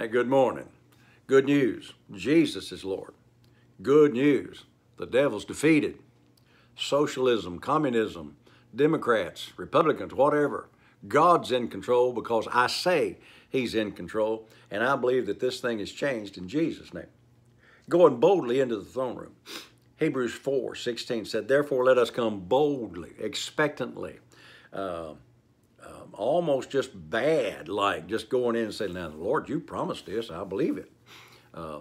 Hey, good morning. Good news. Jesus is Lord. Good news. The devil's defeated. Socialism, communism, Democrats, Republicans, whatever. God's in control because I say he's in control, and I believe that this thing is changed in Jesus' name. Going boldly into the throne room. Hebrews 4, 16 said, Therefore let us come boldly, expectantly, uh, um, almost just bad, like just going in and saying, now, Lord, you promised this, I believe it. Uh,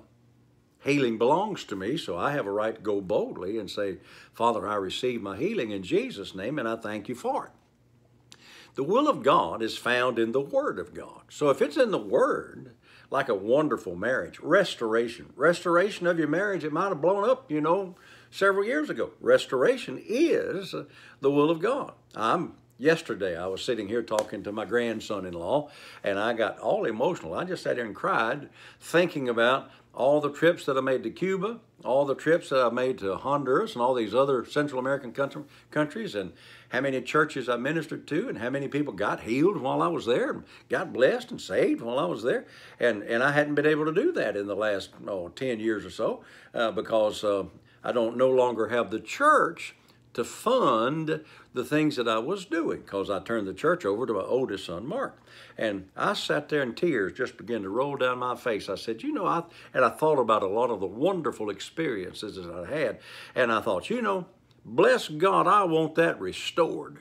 healing belongs to me, so I have a right to go boldly and say, Father, I receive my healing in Jesus' name, and I thank you for it. The will of God is found in the Word of God. So if it's in the Word, like a wonderful marriage, restoration, restoration of your marriage, it might have blown up, you know, several years ago. Restoration is the will of God. I'm Yesterday, I was sitting here talking to my grandson in law, and I got all emotional. I just sat here and cried thinking about all the trips that I made to Cuba, all the trips that I made to Honduras, and all these other Central American country, countries, and how many churches I ministered to, and how many people got healed while I was there, and got blessed and saved while I was there. And, and I hadn't been able to do that in the last oh, 10 years or so uh, because uh, I don't no longer have the church to fund the things that I was doing because I turned the church over to my oldest son, Mark. And I sat there and tears just began to roll down my face. I said, you know, I, and I thought about a lot of the wonderful experiences that I had. And I thought, you know, bless God, I want that restored.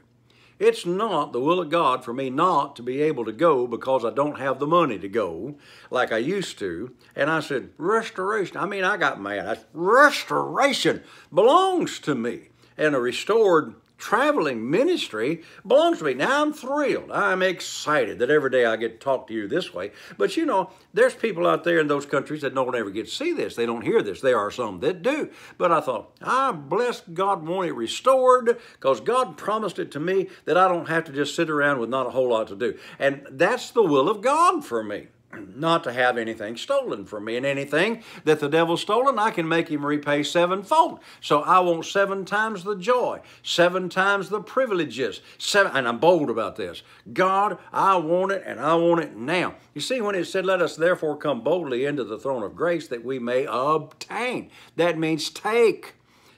It's not the will of God for me not to be able to go because I don't have the money to go like I used to. And I said, restoration. I mean, I got mad. I said, restoration belongs to me and a restored traveling ministry belongs to me. Now I'm thrilled. I'm excited that every day I get to talk to you this way. But you know, there's people out there in those countries that don't ever get to see this. They don't hear this. There are some that do. But I thought, I bless God want it restored because God promised it to me that I don't have to just sit around with not a whole lot to do. And that's the will of God for me. not to have anything stolen from me. And anything that the devil's stolen, I can make him repay sevenfold. So I want seven times the joy, seven times the privileges. Seven, and I'm bold about this. God, I want it and I want it now. You see, when it said, let us therefore come boldly into the throne of grace that we may obtain. That means take.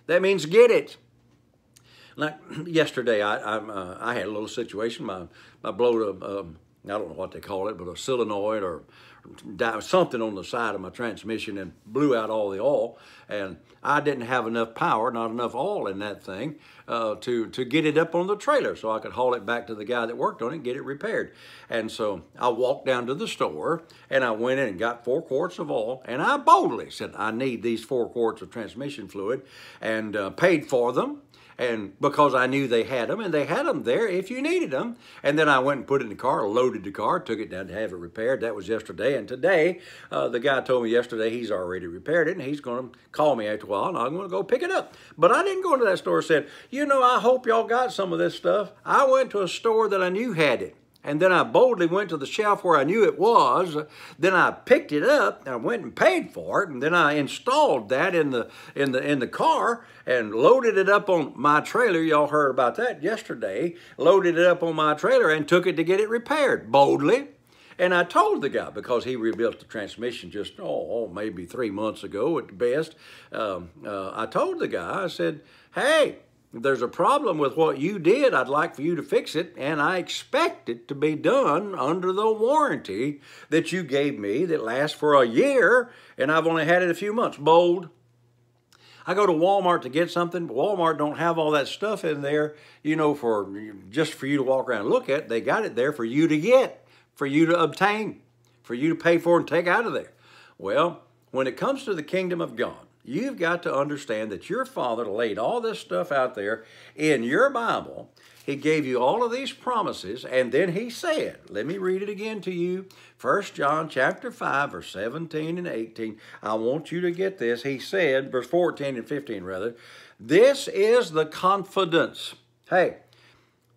That means get it. Like yesterday, I, I, uh, I had a little situation. My, my blow to. Um, I don't know what they call it, but a solenoid or something on the side of my transmission and blew out all the oil. And I didn't have enough power, not enough oil in that thing uh, to, to get it up on the trailer so I could haul it back to the guy that worked on it and get it repaired. And so I walked down to the store and I went in and got four quarts of oil and I boldly said, I need these four quarts of transmission fluid and uh, paid for them and because I knew they had them, and they had them there if you needed them. And then I went and put it in the car, loaded the car, took it down to have it repaired. That was yesterday. And today, uh, the guy told me yesterday he's already repaired it, and he's going to call me after a while, and I'm going to go pick it up. But I didn't go into that store and said, you know, I hope y'all got some of this stuff. I went to a store that I knew had it. And then I boldly went to the shelf where I knew it was. Then I picked it up and I went and paid for it. And then I installed that in the in the in the car and loaded it up on my trailer. Y'all heard about that yesterday. Loaded it up on my trailer and took it to get it repaired boldly. And I told the guy because he rebuilt the transmission just oh maybe three months ago at the best. Um, uh, I told the guy I said, "Hey, if there's a problem with what you did, I'd like for you to fix it, and I expect it to be done under the warranty that you gave me that lasts for a year, and I've only had it a few months. Bold. I go to Walmart to get something, but Walmart don't have all that stuff in there, you know, for just for you to walk around and look at. They got it there for you to get, for you to obtain, for you to pay for and take out of there. Well, when it comes to the kingdom of God, You've got to understand that your Father laid all this stuff out there in your Bible. He gave you all of these promises, and then he said, let me read it again to you, 1 John chapter 5, verse 17 and 18. I want you to get this. He said, verse 14 and 15 rather, this is the confidence. Hey,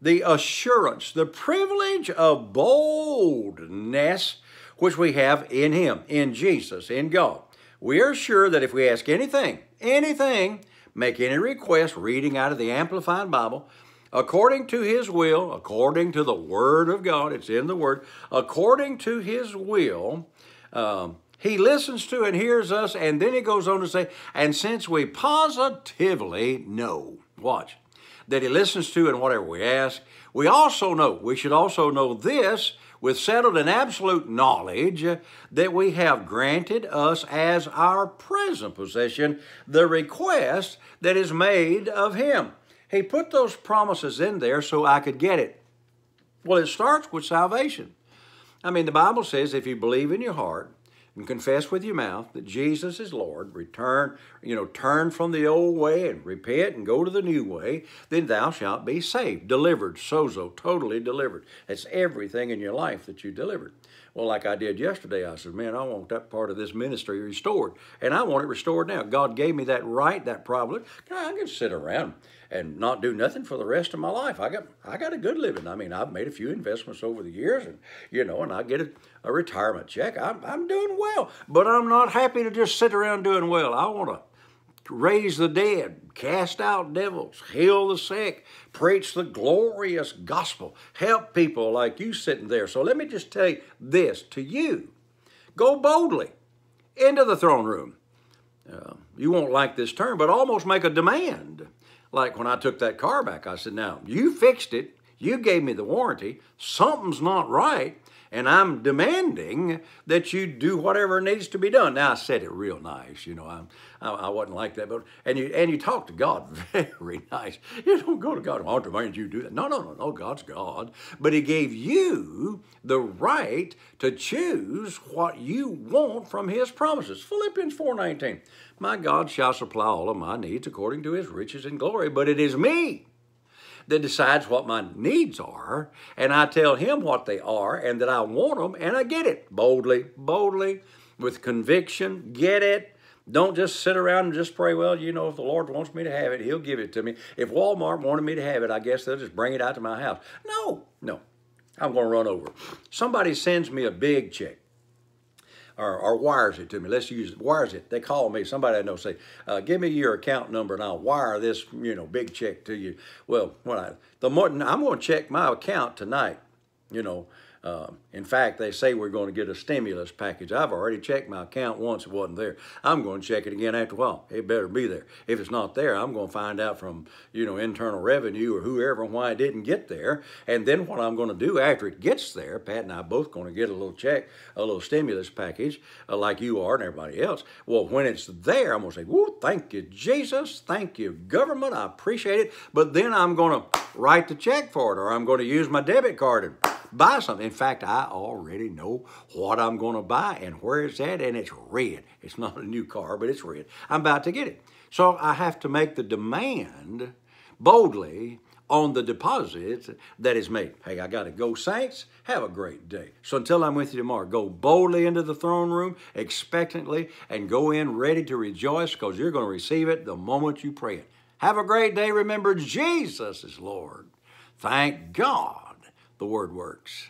the assurance, the privilege of boldness which we have in him, in Jesus, in God we are sure that if we ask anything, anything, make any request reading out of the Amplified Bible, according to his will, according to the word of God, it's in the word, according to his will, um, he listens to and hears us, and then he goes on to say, and since we positively know, watch, that he listens to and whatever we ask, we also know, we should also know this, with settled and absolute knowledge that we have granted us as our present possession the request that is made of him. He put those promises in there so I could get it. Well, it starts with salvation. I mean, the Bible says if you believe in your heart and confess with your mouth that Jesus is Lord, return, you know, turn from the old way and repent and go to the new way, then thou shalt be saved, delivered, sozo, totally delivered. That's everything in your life that you delivered. Well, like I did yesterday, I said, man, I want that part of this ministry restored. And I want it restored now. God gave me that right, that privilege. I can sit around and not do nothing for the rest of my life. I got I got a good living. I mean, I've made a few investments over the years, and you know, and I get a, a retirement check. I'm, I'm doing well, but I'm not happy to just sit around doing well. I want to raise the dead, cast out devils, heal the sick, preach the glorious gospel, help people like you sitting there. So let me just tell you this to you. Go boldly into the throne room. Uh, you won't like this term, but almost make a demand. Like when I took that car back, I said, now, you fixed it. You gave me the warranty. Something's not right and I'm demanding that you do whatever needs to be done. Now I said it real nice, you know. I'm, I, I wasn't like that, but and you and you talk to God very nice. You don't go to God. Well, I demand you do that. No, no, no, no. God's God, but He gave you the right to choose what you want from His promises. Philippians four nineteen. My God shall supply all of my needs according to His riches and glory. But it is me that decides what my needs are, and I tell him what they are and that I want them, and I get it boldly, boldly, with conviction. Get it. Don't just sit around and just pray, well, you know, if the Lord wants me to have it, he'll give it to me. If Walmart wanted me to have it, I guess they'll just bring it out to my house. No, no, I'm going to run over. Somebody sends me a big check or, or wires it to me. Let's use wires it. They call me. Somebody I know say, uh, "Give me your account number, and I'll wire this you know big check to you." Well, when I the morning I'm going to check my account tonight, you know, um, in fact, they say we're going to get a stimulus package. I've already checked my account once, it wasn't there. I'm going to check it again after a while. It better be there. If it's not there, I'm going to find out from, you know, Internal Revenue or whoever why it didn't get there. And then what I'm going to do after it gets there, Pat and I both going to get a little check, a little stimulus package, uh, like you are and everybody else. Well, when it's there, I'm going to say, whoo, thank you, Jesus. Thank you, government. I appreciate it. But then I'm going to write the check for it or I'm going to use my debit card and buy something. In fact, I already know what I'm going to buy and where it's at, and it's red. It's not a new car, but it's red. I'm about to get it. So I have to make the demand boldly on the deposit that is made. Hey, I got to go, saints. Have a great day. So until I'm with you tomorrow, go boldly into the throne room expectantly and go in ready to rejoice because you're going to receive it the moment you pray it. Have a great day. Remember, Jesus is Lord. Thank God the word works.